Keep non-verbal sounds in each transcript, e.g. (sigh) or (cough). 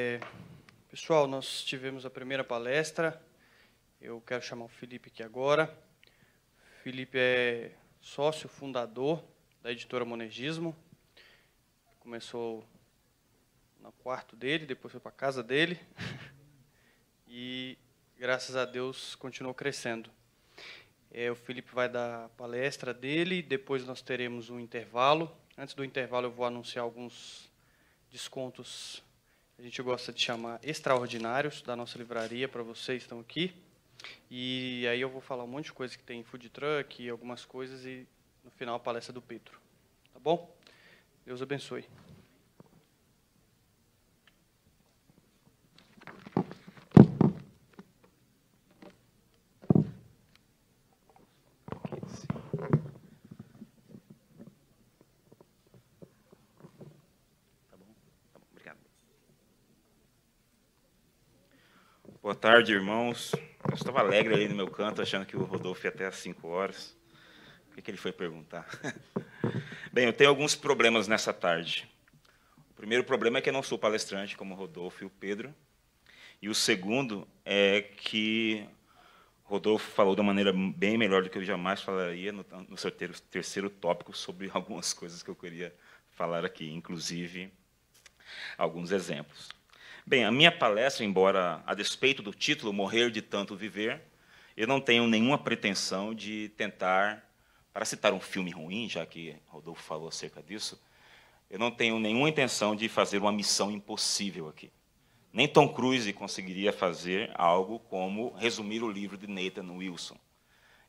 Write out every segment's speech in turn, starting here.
É, pessoal, nós tivemos a primeira palestra. Eu quero chamar o Felipe aqui agora. O Felipe é sócio fundador da editora Monergismo. Começou no quarto dele, depois foi para a casa dele. (laughs) E, graças a Deus, continuou crescendo. É, o Felipe vai dar a palestra dele, depois nós teremos um intervalo. Antes do intervalo, eu vou anunciar alguns descontos a gente gosta de chamar extraordinários da nossa livraria para vocês estão aqui. E aí eu vou falar um monte de coisa que tem food truck e algumas coisas e no final a palestra do Pedro. Tá bom? Deus abençoe. Boa tarde, irmãos. Eu estava alegre ali no meu canto, achando que o Rodolfo ia até às 5 horas. O que, que ele foi perguntar? (laughs) Bem, eu tenho alguns problemas nessa tarde. O primeiro problema é que eu não sou palestrante, como o Rodolfo e o Pedro. E o segundo é que Rodolfo falou de uma maneira bem melhor do que eu jamais falaria no, seu terceiro tópico sobre (laughs) algumas coisas que eu queria falar aqui, inclusive alguns exemplos. Bem, a minha palestra, embora a despeito do título Morrer de Tanto Viver, eu não tenho nenhuma pretensão de tentar, para citar um filme ruim, já que Rodolfo falou acerca disso, eu não tenho nenhuma intenção de fazer uma missão impossível aqui. Nem Tom Cruise conseguiria fazer algo como resumir o livro de Nathan Wilson.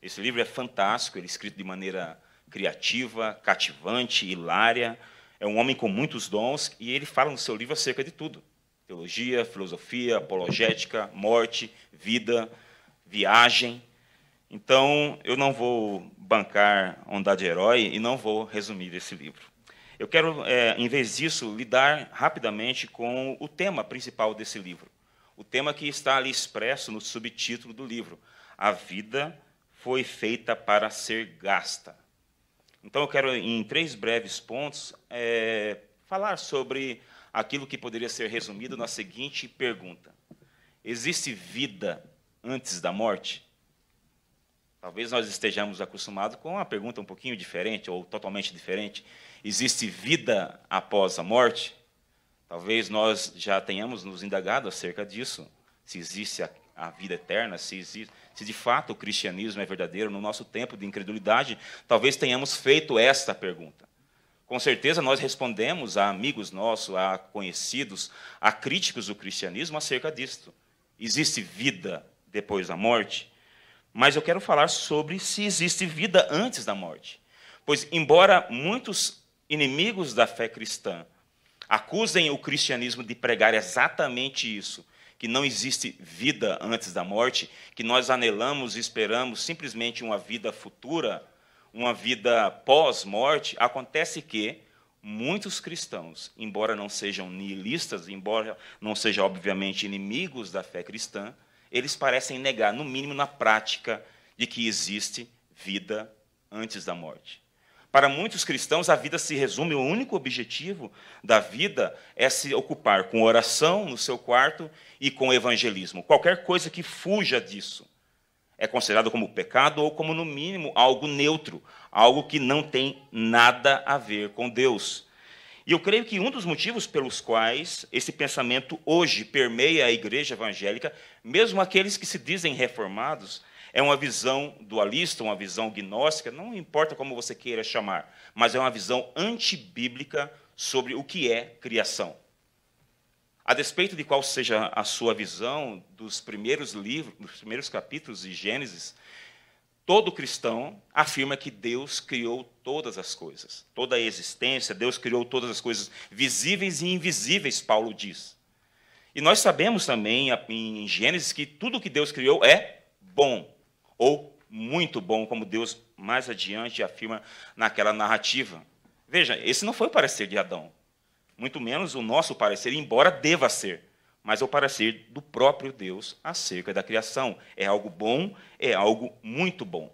Esse livro é fantástico, ele é escrito de maneira criativa, cativante, hilária. É um homem com muitos dons e ele fala no seu livro acerca de tudo. Teologia, filosofia, apologética, morte, vida, viagem. Então, eu não vou bancar Onda de Herói e não vou resumir esse livro. Eu quero, é, em vez disso, lidar rapidamente com o tema principal desse livro. O tema que está ali expresso no subtítulo do livro: A Vida foi Feita para Ser Gasta. Então, eu quero, em três breves pontos, é, falar sobre aquilo que poderia ser resumido na seguinte pergunta: Existe vida antes da morte? Talvez nós estejamos acostumados com uma pergunta um pouquinho diferente ou totalmente diferente. Existe vida após a morte? Talvez nós já tenhamos nos indagado acerca disso, se existe a, a vida eterna, se, existe, se de fato o cristianismo é verdadeiro no nosso tempo de incredulidade. Talvez tenhamos feito esta pergunta. Com certeza nós respondemos a amigos nossos, a conhecidos, a críticos do cristianismo acerca disto. Existe vida depois da morte? Mas eu quero falar sobre se existe vida antes da morte. Pois, embora muitos inimigos da fé cristã acusem o cristianismo de pregar exatamente isso, que não existe vida antes da morte, que nós anelamos e esperamos simplesmente uma vida futura, uma vida pós-morte, acontece que muitos cristãos, embora não sejam nihilistas, embora não sejam, obviamente, inimigos da fé cristã, eles parecem negar, no mínimo na prática, de que existe vida antes da morte. Para muitos cristãos, a vida se resume, o único objetivo da vida é se ocupar com oração no seu quarto e com evangelismo. Qualquer coisa que fuja disso é considerado como pecado ou como, no mínimo, algo neutro, algo que não tem nada a ver com Deus. E eu creio que um dos motivos pelos quais esse pensamento hoje permeia a igreja evangélica, mesmo aqueles que se dizem reformados, é uma visão dualista, uma visão gnóstica, não importa como você queira chamar, mas é uma visão antibíblica sobre o que é criação. A despeito de qual seja a sua visão dos primeiros livros, dos primeiros capítulos de Gênesis, todo cristão afirma que Deus criou todas as coisas, toda a existência, Deus criou todas as coisas visíveis e invisíveis, Paulo diz. E nós sabemos também em Gênesis que tudo que Deus criou é bom, ou muito bom, como Deus mais adiante afirma naquela narrativa. Veja, esse não foi o parecer de Adão muito menos o nosso parecer, embora deva ser, mas o parecer do próprio Deus acerca da criação. É algo bom, é algo muito bom.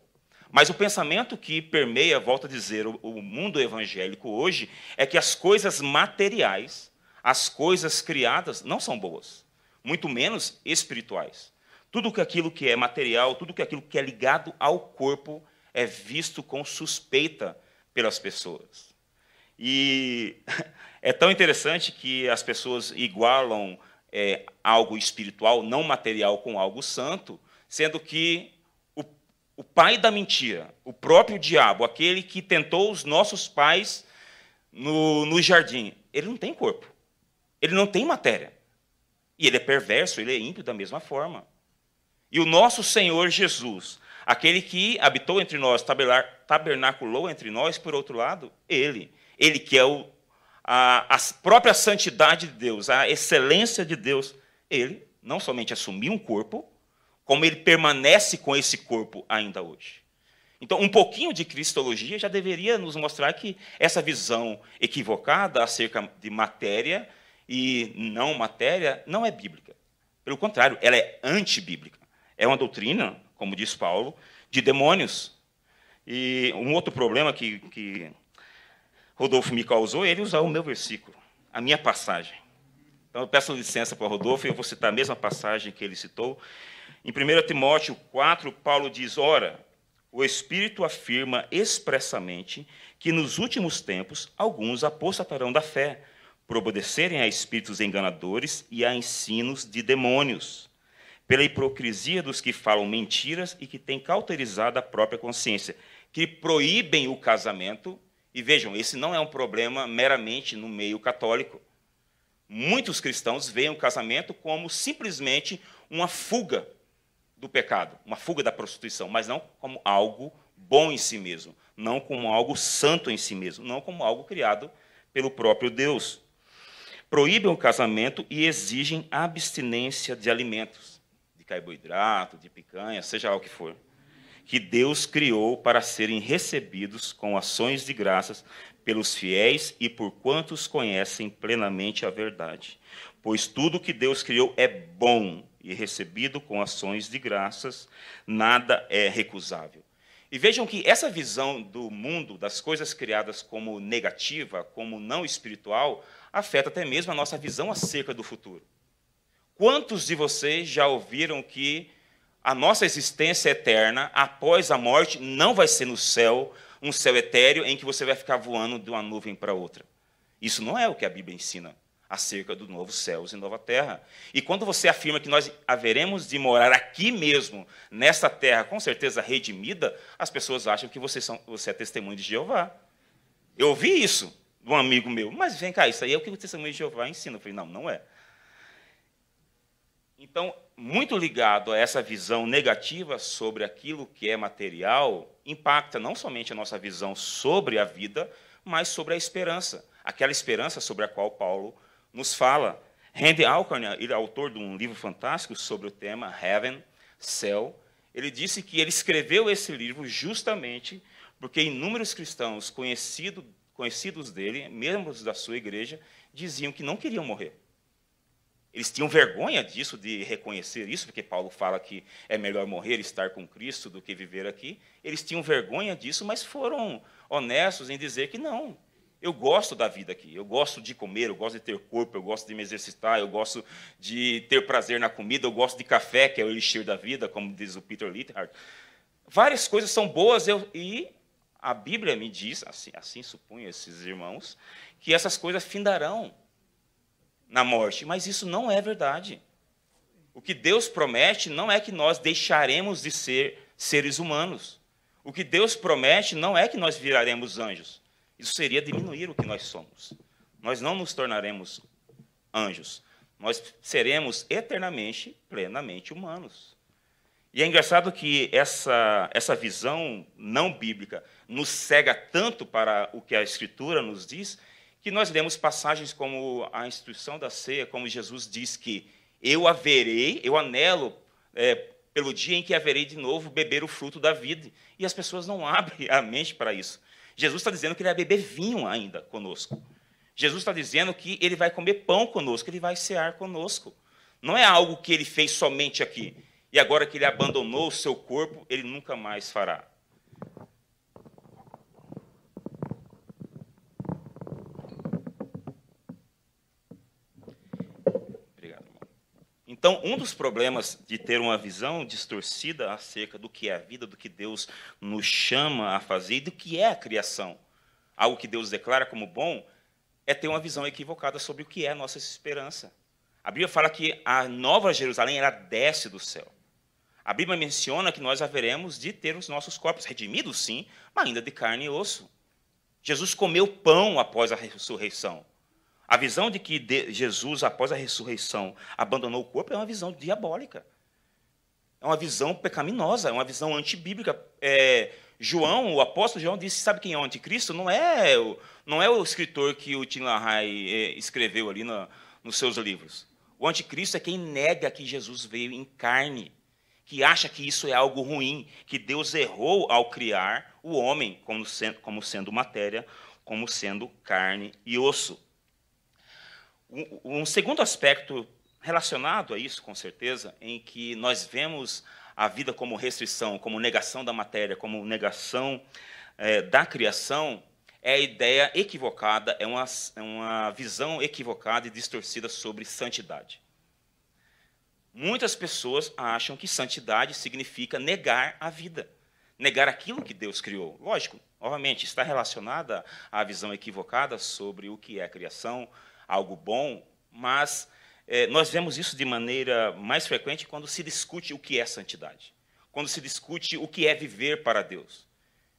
Mas o pensamento que permeia, volta a dizer, o mundo evangélico hoje é que as coisas materiais, as coisas criadas, não são boas, muito menos espirituais. Tudo que aquilo que é material, tudo aquilo que é ligado ao corpo é visto com suspeita pelas pessoas. E (laughs) É tão interessante que as pessoas igualam é, algo espiritual, não material, com algo santo, sendo que o, o pai da mentira, o próprio diabo, aquele que tentou os nossos pais no, no jardim, ele não tem corpo, ele não tem matéria. E ele é perverso, ele é ímpio da mesma forma. E o nosso Senhor Jesus, aquele que habitou entre nós, tabernaculou entre nós, por outro lado, ele. Ele que é o a, a própria santidade de Deus, a excelência de Deus, ele não somente assumiu um corpo, como ele permanece com esse corpo ainda hoje. Então, um pouquinho de cristologia já deveria nos mostrar que essa visão equivocada acerca de matéria e não matéria não é bíblica. Pelo contrário, ela é antibíblica. É uma doutrina, como diz Paulo, de demônios. E um outro problema que, que Rodolfo me causou ele usar o meu versículo, a minha passagem. Então eu peço licença para Rodolfo, eu vou citar a mesma passagem que ele citou. Em 1 Timóteo 4, Paulo diz: Ora, o Espírito afirma expressamente que nos últimos tempos alguns apostatarão da fé, por obedecerem a espíritos enganadores e a ensinos de demônios, pela hipocrisia dos que falam mentiras e que têm cauterizado a própria consciência, que proíbem o casamento e vejam, esse não é um problema meramente no meio católico. Muitos cristãos veem o casamento como simplesmente uma fuga do pecado, uma fuga da prostituição, mas não como algo bom em si mesmo, não como algo santo em si mesmo, não como algo criado pelo próprio Deus. Proíbem o casamento e exigem abstinência de alimentos, de carboidrato, de picanha, seja lá o que for que Deus criou para serem recebidos com ações de graças pelos fiéis e por quantos conhecem plenamente a verdade. Pois tudo que Deus criou é bom e recebido com ações de graças, nada é recusável. E vejam que essa visão do mundo, das coisas criadas como negativa, como não espiritual, afeta até mesmo a nossa visão acerca do futuro. Quantos de vocês já ouviram que a nossa existência eterna após a morte não vai ser no céu, um céu etéreo em que você vai ficar voando de uma nuvem para outra. Isso não é o que a Bíblia ensina acerca do novo céus e nova terra. E quando você afirma que nós haveremos de morar aqui mesmo, nesta terra, com certeza redimida, as pessoas acham que você, são, você é testemunho de Jeová. Eu ouvi isso de um amigo meu, mas vem cá, isso aí é o que o testemunho de Jeová ensina. Eu falei, não, não é. Então, muito ligado a essa visão negativa sobre aquilo que é material impacta não somente a nossa visão sobre a vida, mas sobre a esperança, aquela esperança sobre a qual Paulo nos fala. Randy Alcorn, ele é autor de um livro fantástico sobre o tema Heaven, Céu. Ele disse que ele escreveu esse livro justamente porque inúmeros cristãos conhecido, conhecidos dele, membros da sua igreja, diziam que não queriam morrer eles tinham vergonha disso, de reconhecer isso, porque Paulo fala que é melhor morrer e estar com Cristo do que viver aqui. Eles tinham vergonha disso, mas foram honestos em dizer que não. Eu gosto da vida aqui, eu gosto de comer, eu gosto de ter corpo, eu gosto de me exercitar, eu gosto de ter prazer na comida, eu gosto de café, que é o elixir da vida, como diz o Peter Littard. Várias coisas são boas eu, e a Bíblia me diz, assim, assim esses irmãos, que essas coisas findarão na morte. Mas isso não é verdade. O que Deus promete não é que nós deixaremos de ser seres humanos. O que Deus promete não é que nós viraremos anjos. Isso seria diminuir o que nós somos. Nós não nos tornaremos anjos. Nós seremos eternamente, plenamente humanos. E é engraçado que essa, essa visão não bíblica nos cega tanto para o que a Escritura nos diz que nós lemos passagens como a instituição da ceia, como Jesus diz que eu haverei, eu anelo é, pelo dia em que haverei de novo beber o fruto da vida. E as pessoas não (laughs) abrem a mente para isso. Jesus está dizendo que ele vai beber vinho ainda conosco. Jesus está dizendo que ele vai comer pão conosco, ele vai cear conosco. Não é algo que ele fez somente aqui. E agora que ele abandonou o seu corpo, ele nunca mais fará. Então, um dos problemas de ter uma visão distorcida acerca do que é a vida, do que Deus nos chama a fazer e do que é a criação, algo que Deus declara como bom, é ter uma visão equivocada sobre o que é a nossa esperança. A Bíblia fala que a nova Jerusalém ela desce do céu. A Bíblia menciona que nós haveremos de ter os nossos corpos redimidos, sim, mas ainda de carne e osso. Jesus comeu pão após a ressurreição. A visão de que Jesus, após a ressurreição, abandonou o corpo é uma visão diabólica. É uma visão pecaminosa, é uma visão antibíblica. É, João, o apóstolo João, disse: sabe quem é o anticristo? Não é, o, não é o escritor que o Tim LaHaye é, escreveu ali no, nos seus livros. O anticristo é quem nega que Jesus veio em carne, que acha que isso é algo ruim, que Deus errou ao criar o homem como sendo, como sendo matéria, como sendo carne e osso. Um, um segundo aspecto relacionado a isso, com certeza, em que nós vemos a vida como restrição, como negação da matéria, como negação é, da criação, é a ideia equivocada, é uma, é uma visão equivocada e distorcida sobre santidade. Muitas pessoas acham que santidade significa negar a vida, negar aquilo que Deus criou. Lógico, novamente, está relacionada à visão equivocada sobre o que é a criação, algo bom, mas é, nós vemos isso de maneira mais frequente quando se discute o que é santidade, quando se discute o que é viver para Deus.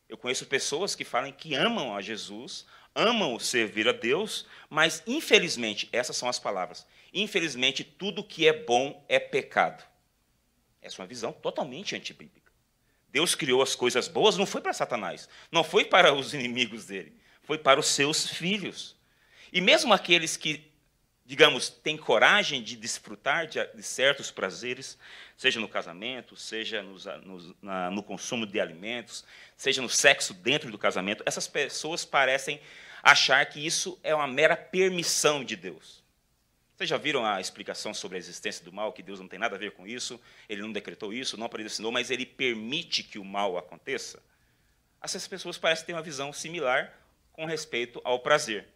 Eu conheço pessoas que falam que amam a Jesus, amam servir a Deus, mas infelizmente, essas são as palavras, infelizmente tudo que é bom é pecado. Essa é uma visão totalmente antibíblica. Deus criou as coisas boas não foi para Satanás, não foi para os inimigos dele, foi para os seus filhos. E mesmo aqueles que, digamos, têm coragem de desfrutar de, de certos prazeres, seja no casamento, seja nos, ah, nos, na, no consumo de alimentos, seja no sexo dentro do casamento, essas pessoas parecem achar que isso é uma mera permissão de Deus. Vocês já viram a explicação sobre a existência do mal, que Deus não tem nada a ver com isso, ele não decretou isso, não predestinou, mas ele permite que o mal aconteça? Essas pessoas parecem ter uma visão similar com respeito ao prazer.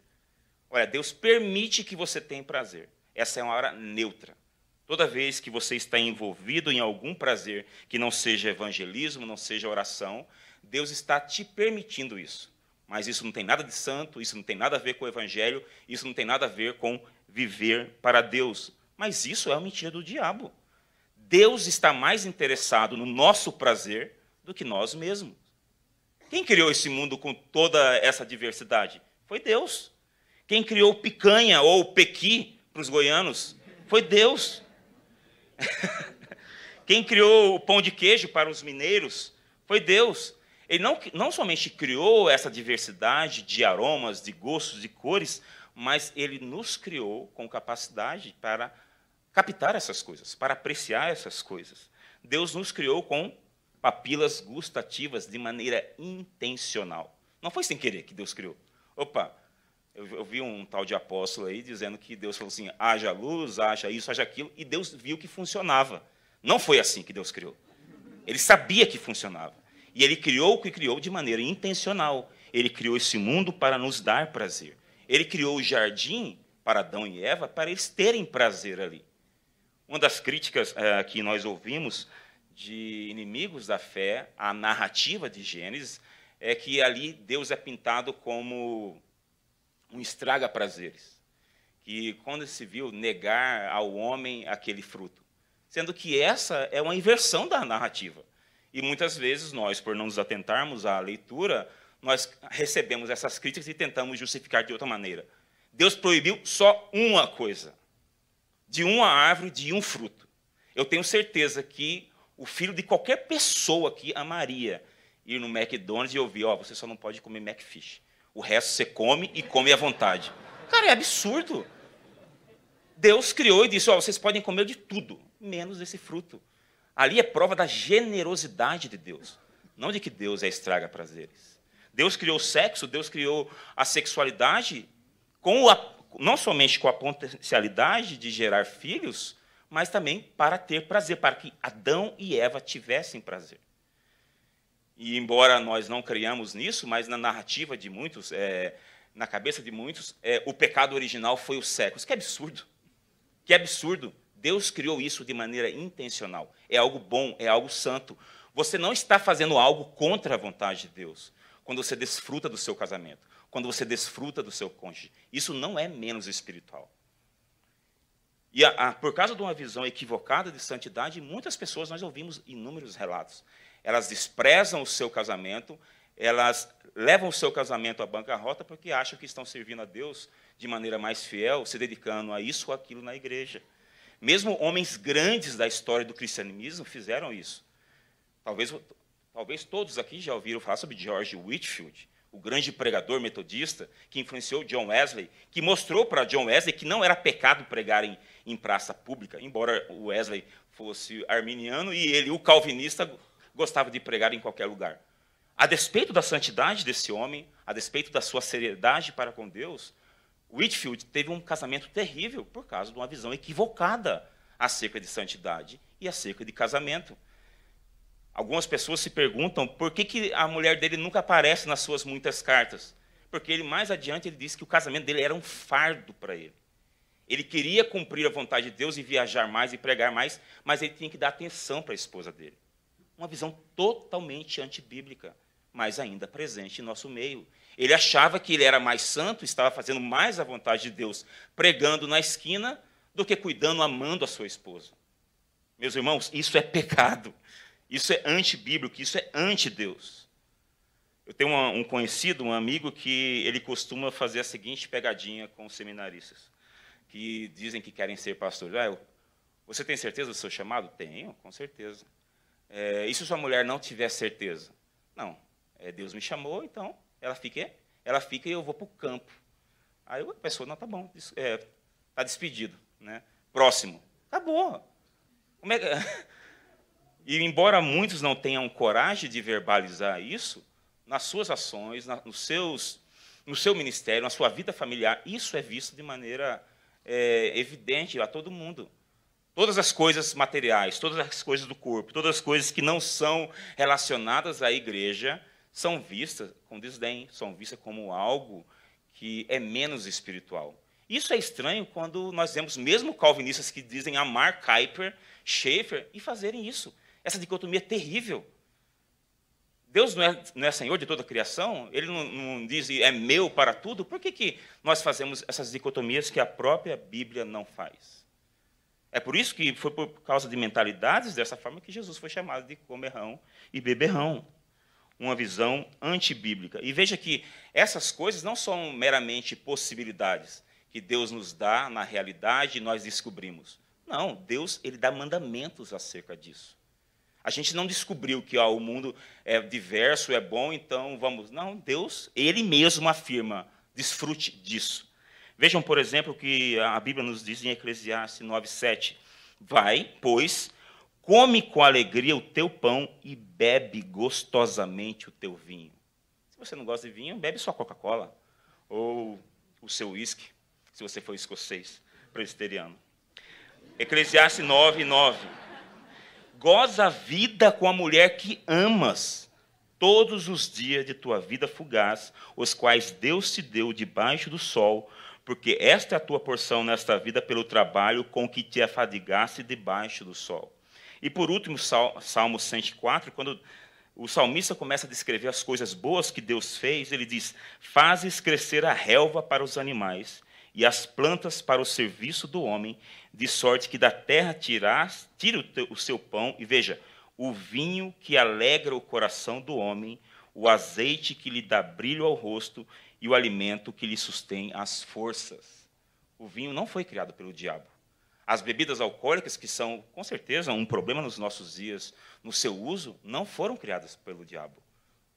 Olha, Deus permite que você tenha prazer. Essa é uma hora neutra. Toda vez que você está envolvido em algum prazer que não seja evangelismo, não seja oração, Deus está te permitindo isso. Mas isso não tem nada de santo, isso não tem nada a ver com o evangelho, isso não tem nada a ver com viver para Deus. Mas isso é uma mentira do diabo. Deus está mais interessado no nosso prazer do que nós mesmos. Quem criou esse mundo com toda essa diversidade? Foi Deus. Quem criou picanha ou pequi para os goianos foi Deus. (laughs) Quem criou o pão de queijo para os mineiros foi Deus. Ele não, não somente criou essa diversidade de aromas, de gostos, de cores, mas ele nos criou com capacidade para captar essas coisas, para apreciar essas coisas. Deus nos criou com papilas gustativas de maneira intencional. Não foi sem querer que Deus criou. Opa, eu, eu, vi um tal de apóstolo aí dizendo que Deus falou assim: haja luz, haja isso, haja aquilo, e Deus viu que funcionava. Não foi assim que Deus criou. Ele sabia que funcionava. E ele criou o que criou de maneira intencional. Ele criou esse mundo para nos dar prazer. Ele criou o jardim para Adão e Eva para eles terem prazer ali. Uma das críticas é, que nós ouvimos de inimigos da fé à narrativa de Gênesis é que ali Deus é pintado como estraga prazeres. Que quando se viu negar ao homem aquele fruto. Sendo que essa é uma inversão da narrativa. E muitas vezes nós, por não nos atentarmos à leitura, nós recebemos essas críticas e tentamos justificar de outra maneira. Deus proibiu só uma coisa: de uma árvore, de um fruto. Eu tenho certeza que o filho de qualquer pessoa aqui amaria ir no McDonald's e ouvir: ó, oh, você só não pode comer McFish. O resto você come e come à vontade. Cara, é absurdo. Deus criou e disse: oh, vocês podem comer de tudo, menos desse fruto. Ali é prova da generosidade de Deus, não de que Deus é estraga prazeres. Deus criou o sexo, Deus criou a sexualidade, com a, não somente com a potencialidade de gerar filhos, mas também para ter prazer, para que Adão e Eva tivessem prazer. E embora nós não criamos nisso, mas na narrativa de muitos, é, na cabeça de muitos, é, o pecado original foi o sexo. Que absurdo! Que absurdo! Deus criou isso de maneira intencional. É algo bom, é algo santo. Você não está fazendo algo contra a vontade de Deus quando você desfruta do seu casamento, quando você desfruta do seu cônjuge. Isso não é menos espiritual. E a, a, por causa de uma visão equivocada de santidade, muitas pessoas nós ouvimos inúmeros relatos elas desprezam o seu casamento, elas levam o seu casamento à bancarrota porque acham que estão servindo a Deus de maneira mais fiel, se dedicando a isso ou aquilo na igreja. Mesmo homens grandes da história do cristianismo fizeram isso. Talvez, talvez todos aqui já ouviram falar sobre George Whitfield, o grande pregador metodista que influenciou John Wesley, que mostrou para John Wesley que não era pecado pregar em, em praça pública, embora Wesley fosse arminiano e ele, o calvinista, gostava de pregar em qualquer lugar. A despeito da santidade desse homem, a despeito da sua seriedade para com Deus, Whitfield teve um casamento terrível por causa de uma visão equivocada acerca de santidade e acerca de casamento. Algumas pessoas se perguntam por que, que a mulher dele nunca aparece nas suas muitas cartas. Porque ele mais adiante ele disse que o casamento dele era um fardo para ele. Ele queria cumprir a vontade de Deus e viajar mais e pregar mais, mas ele tinha que dar atenção para a esposa dele uma visão totalmente antibíblica, mas ainda presente em nosso meio. Ele achava que ele era mais santo, estava fazendo mais a vontade de Deus pregando na esquina do que cuidando, amando a sua esposa. Meus irmãos, isso é pecado. Isso é antibíblico, isso é anti-Deus. Eu tenho um conhecido, um amigo, que ele costuma fazer a seguinte pegadinha com os seminaristas, que dizem que querem ser pastores. Ah, você tem certeza do seu chamado? Tenho, com certeza. É, e se sua mulher não tiver certeza? Não, é, Deus me chamou, então ela fica, ela fica e eu vou para o campo. Aí a pessoa, não, tá bom, está é, tá despedido. Né? Próximo, acabou. Como é que... (laughs) E embora muitos não tenham coragem de verbalizar isso, nas suas ações, na, nos seus, no seu ministério, na sua vida familiar, isso é visto de maneira é, evidente a todo mundo. Todas as coisas materiais, todas as coisas do corpo, todas as coisas que não são relacionadas à igreja, são vistas com desdém, são vistas como algo que é menos espiritual. Isso é estranho quando nós vemos mesmo calvinistas que dizem amar Kuyper, Schaeffer e fazerem isso. Essa dicotomia é terrível. Deus não é, não é senhor de toda a criação? Ele não, não diz é meu para tudo? Por que, que nós fazemos essas dicotomias que a própria Bíblia não faz? É por isso que foi por causa de mentalidades dessa forma que Jesus foi chamado de comerrão e beberrão. Uma visão antibíblica. E veja que essas coisas não são meramente possibilidades que Deus nos dá na realidade e nós descobrimos. Não, Deus ele dá mandamentos acerca disso. A gente não descobriu que ó, o mundo é diverso, é bom, então vamos. Não, Deus, ele mesmo afirma: desfrute disso. Vejam, por exemplo, que a Bíblia nos diz em Eclesiastes 9:7: Vai, pois, come com alegria o teu pão e bebe gostosamente o teu vinho. Se você não gosta de vinho, bebe só Coca-Cola ou o seu uísque, se você for escocês, presbiteriano. Eclesiastes 9:9. Goza a vida com a mulher que amas todos os dias de tua vida fugaz, os quais Deus te deu debaixo do sol, porque esta é a tua porção nesta vida pelo trabalho com que te afadigaste debaixo do sol. E por último, Salmo 104, quando o salmista começa a descrever as coisas boas que Deus fez, ele diz: Fazes crescer a relva para os animais e as plantas para o serviço do homem, de sorte que da terra tirás, tira o, teu, o seu pão, e veja, o vinho que alegra o coração do homem, o azeite que lhe dá brilho ao rosto e o alimento que lhe sustém as forças. O vinho não foi criado pelo diabo. As bebidas alcoólicas, que são, com certeza, um problema nos nossos dias, no seu uso, não foram criadas pelo diabo.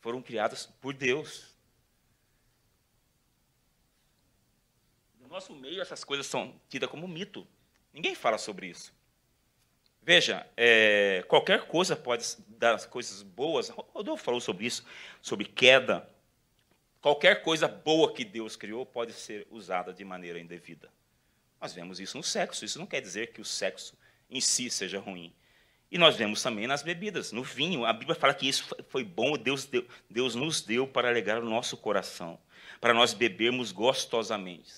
Foram criadas por Deus. No nosso meio, essas coisas são tidas como mito. Ninguém fala sobre isso. Veja, é, qualquer coisa pode dar coisas boas. Rodolfo falou sobre isso, sobre queda, Qualquer coisa boa que Deus criou pode ser usada de maneira indevida. Nós vemos isso no sexo. Isso não quer dizer que o sexo em si seja ruim. E nós vemos também nas bebidas, no vinho. A Bíblia fala que isso foi bom, Deus, deu, Deus nos deu para alegrar o nosso coração, para nós bebermos gostosamente.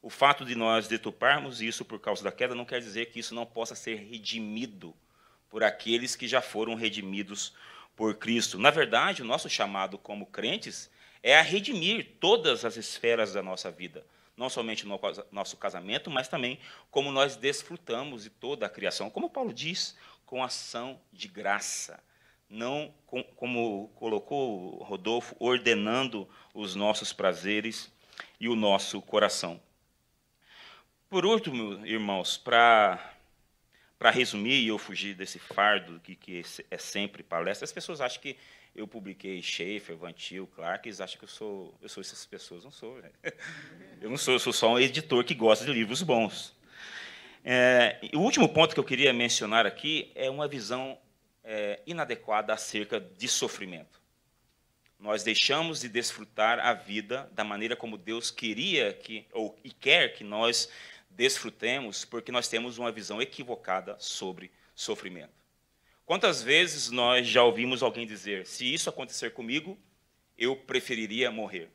O fato de nós deturparmos isso por causa da queda não quer dizer que isso não possa ser redimido por aqueles que já foram redimidos por Cristo. Na verdade, o nosso chamado como crentes é a redimir todas as esferas da nossa vida, não somente no nosso casamento, mas também como nós desfrutamos de toda a criação. Como Paulo diz, com ação de graça, não com, como colocou Rodolfo, ordenando os nossos prazeres e o nosso coração. Por último, irmãos, para para resumir e eu fugir desse fardo que, que é sempre palestra, as pessoas acham que eu publiquei Schaefer, Vantil, Clark, eles acham que eu sou, eu sou essas pessoas. Não sou. Né? (laughs) Eu não sou, eu sou só um editor que gosta de livros bons. É, o último ponto que eu queria mencionar aqui é uma visão é, inadequada acerca de sofrimento. Nós deixamos de desfrutar a vida da maneira como Deus queria que, ou e quer que nós desfrutemos porque nós temos uma visão equivocada sobre sofrimento. Quantas vezes nós já ouvimos alguém dizer: se isso acontecer comigo, eu preferiria morrer.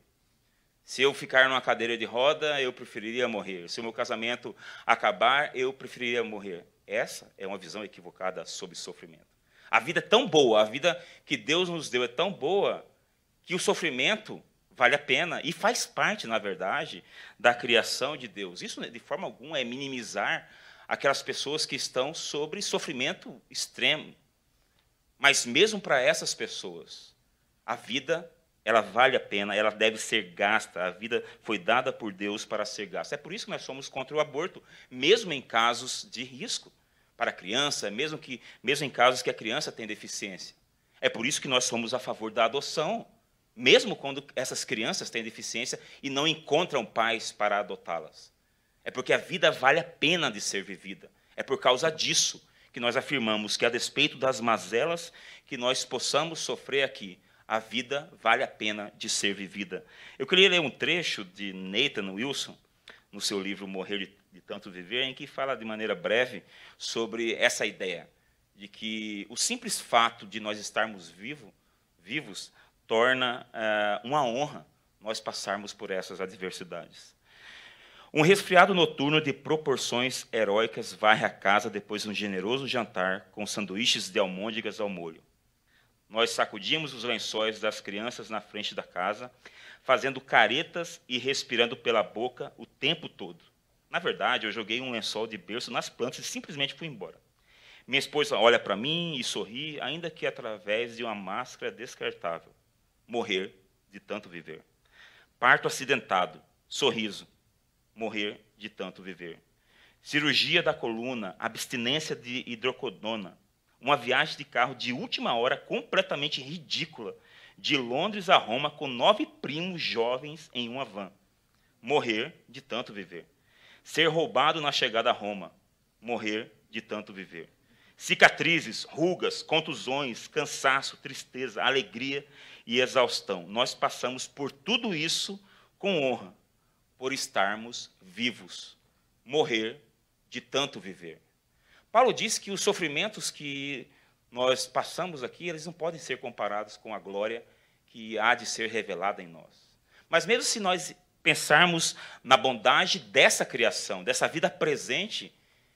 Se eu ficar numa cadeira de roda, eu preferiria morrer. Se o meu casamento acabar, eu preferiria morrer. Essa é uma visão equivocada sobre sofrimento. A vida é tão boa, a vida que Deus nos deu é tão boa, que o sofrimento vale a pena e faz parte, na verdade, da criação de Deus. Isso, né, de forma alguma, é minimizar aquelas pessoas que estão sobre sofrimento extremo. Mas mesmo para essas pessoas, a vida ela vale a pena, ela deve ser gasta. A vida foi dada por Deus para ser gasta. É por isso que nós somos contra o aborto, mesmo em casos de risco para a criança, mesmo que mesmo em casos que a criança tem deficiência. É por isso que nós somos a favor da adoção mesmo quando essas crianças têm deficiência e não encontram pais para adotá-las. É porque a vida vale a pena de ser vivida. É por causa disso que nós afirmamos que, a despeito das mazelas que nós possamos sofrer aqui, a vida vale a pena de ser vivida. Eu queria ler um trecho de Nathan Wilson, no seu livro Morrer de, de Tanto Viver, em que fala de maneira breve sobre essa ideia de que o simples fato de nós estarmos vivo, vivos torna é, uma honra nós passarmos por essas adversidades. Um resfriado noturno de proporções heróicas varre a casa depois de um generoso jantar com sanduíches de almôndegas ao molho. Nós sacudimos os lençóis das crianças na frente da casa, fazendo caretas e respirando pela boca o tempo todo. Na verdade, eu joguei um lençol de berço nas plantas e simplesmente fui embora. Minha esposa olha para mim e sorri, ainda que através de uma máscara descartável morrer de tanto viver. Parto acidentado, sorriso, morrer de tanto viver. Cirurgia da coluna, abstinência de hidrocodona, uma viagem de carro de última hora completamente ridícula, de Londres a Roma com nove primos jovens em uma van. Morrer de tanto viver. Ser roubado na chegada a Roma. Morrer de tanto viver. Cicatrizes, rugas, contusões, cansaço, tristeza, alegria e exaustão. Nós passamos por tudo isso com honra, por estarmos vivos. Morrer de tanto viver. Paulo diz que os sofrimentos que nós passamos aqui, eles não podem ser comparados com a glória que há de ser revelada em nós. Mas mesmo se nós pensarmos na bondade dessa criação, dessa vida presente,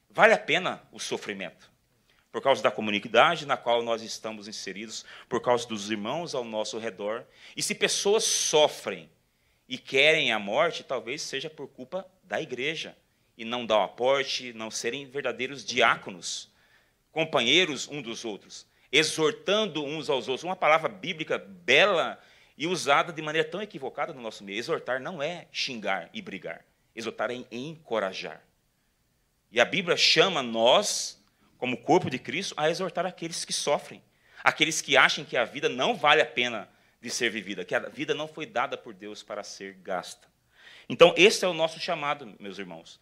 vale a pena o sofrimento por causa da comunidade na qual nós estamos inseridos, por causa dos irmãos ao nosso redor. E se pessoas sofrem e querem a morte, talvez seja por culpa da igreja e não dar o aporte, não serem verdadeiros diáconos, companheiros um dos outros, exortando uns aos outros. Uma palavra bíblica bela e usada de maneira tão equivocada no nosso meio. Exortar não é xingar e brigar. Exortar é encorajar. E a Bíblia chama nós como corpo de Cristo, a exortar aqueles que sofrem, aqueles que acham que a vida não vale a pena de ser vivida, que a vida não foi dada por Deus para ser gasta. Então, esse é o nosso chamado, meus irmãos.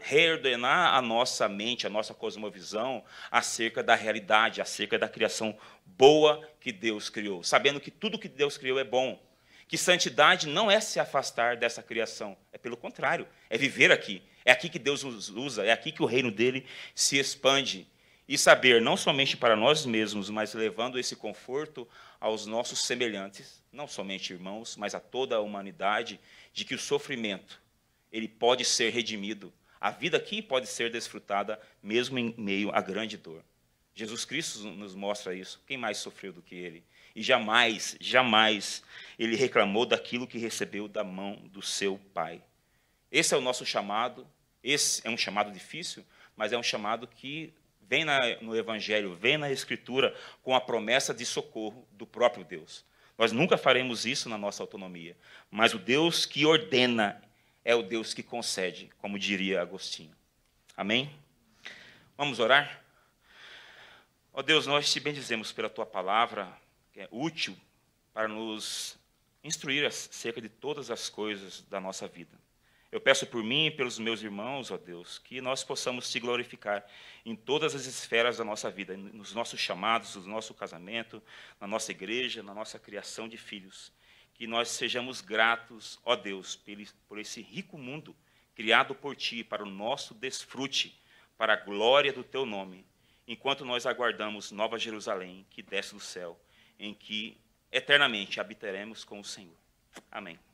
Reordenar a nossa mente, a nossa cosmovisão acerca da realidade, acerca da criação boa que Deus criou, sabendo que tudo que Deus criou é bom, que santidade não é se afastar dessa criação, é pelo contrário, é viver aqui, é aqui que Deus nos usa, é aqui que o reino dele se expande. E saber, não somente para nós mesmos, mas levando esse conforto aos nossos semelhantes, não somente irmãos, mas a toda a humanidade, de que o sofrimento ele pode ser redimido. A vida aqui pode ser desfrutada, mesmo em meio à grande dor. Jesus Cristo nos mostra isso. Quem mais sofreu do que ele? E jamais, jamais ele reclamou daquilo que recebeu da mão do seu Pai. Esse é o nosso chamado, esse é um chamado difícil, mas é um chamado que vem na, no Evangelho, vem na Escritura com a promessa de socorro do próprio Deus. Nós nunca faremos isso na nossa autonomia, mas o Deus que ordena é o Deus que concede, como diria Agostinho. Amém? Vamos orar? Ó oh Deus, nós te bendizemos pela tua palavra, que é útil para nos instruir acerca de todas as coisas da nossa vida. Eu peço por mim e pelos meus irmãos, ó Deus, que nós possamos te glorificar em todas as esferas da nossa vida, nos nossos chamados, no nosso casamento, na nossa igreja, na nossa criação de filhos. Que nós sejamos gratos, ó Deus, por esse rico mundo criado por ti, para o nosso desfrute, para a glória do teu nome, enquanto nós aguardamos Nova Jerusalém, que desce do céu, em que eternamente habitaremos com o Senhor. Amém.